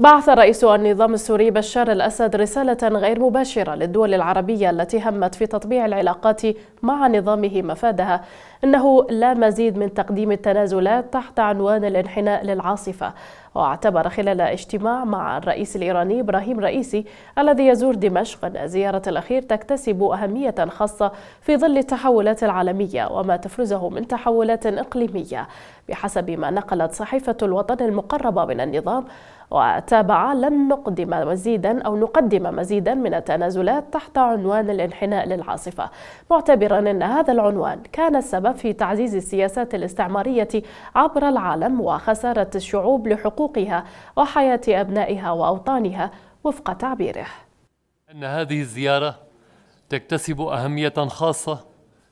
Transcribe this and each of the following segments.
بعث رئيس النظام السوري بشار الأسد رسالة غير مباشرة للدول العربية التي همت في تطبيع العلاقات مع نظامه مفادها إنه لا مزيد من تقديم التنازلات تحت عنوان الانحناء للعاصفة واعتبر خلال اجتماع مع الرئيس الإيراني إبراهيم رئيسي الذي يزور دمشق أن زيارة الأخير تكتسب أهمية خاصة في ظل التحولات العالمية وما تفرزه من تحولات إقليمية بحسب ما نقلت صحيفة الوطن المقربة من النظام وتابع لن نقدم مزيدا أو نقدم مزيدا من التنازلات تحت عنوان الانحناء للعاصفة معتبرا أن هذا العنوان كان السبب في تعزيز السياسات الاستعمارية عبر العالم وخسارة الشعوب لحقوقها وحياة أبنائها وأوطانها وفق تعبيره أن هذه الزيارة تكتسب أهمية خاصة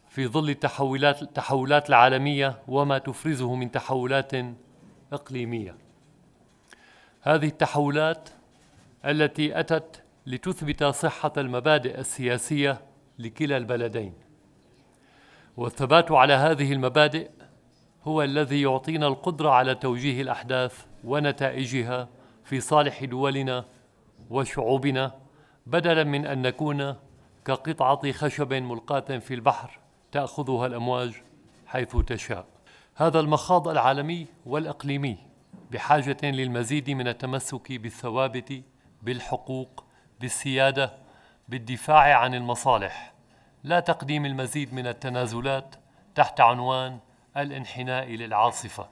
في ظل التحولات التحولات العالمية وما تفرزه من تحولات إقليمية هذه التحولات التي أتت لتثبت صحة المبادئ السياسية لكلا البلدين والثبات على هذه المبادئ هو الذي يعطينا القدرة على توجيه الأحداث ونتائجها في صالح دولنا وشعوبنا بدلا من أن نكون كقطعة خشب ملقاة في البحر تأخذها الأمواج حيث تشاء هذا المخاض العالمي والإقليمي بحاجة للمزيد من التمسك بالثوابت بالحقوق بالسيادة بالدفاع عن المصالح لا تقديم المزيد من التنازلات تحت عنوان الانحناء للعاصفة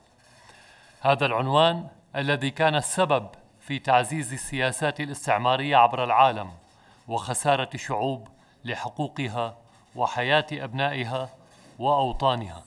هذا العنوان الذي كان السبب في تعزيز السياسات الاستعمارية عبر العالم وخسارة شعوب لحقوقها وحياة أبنائها وأوطانها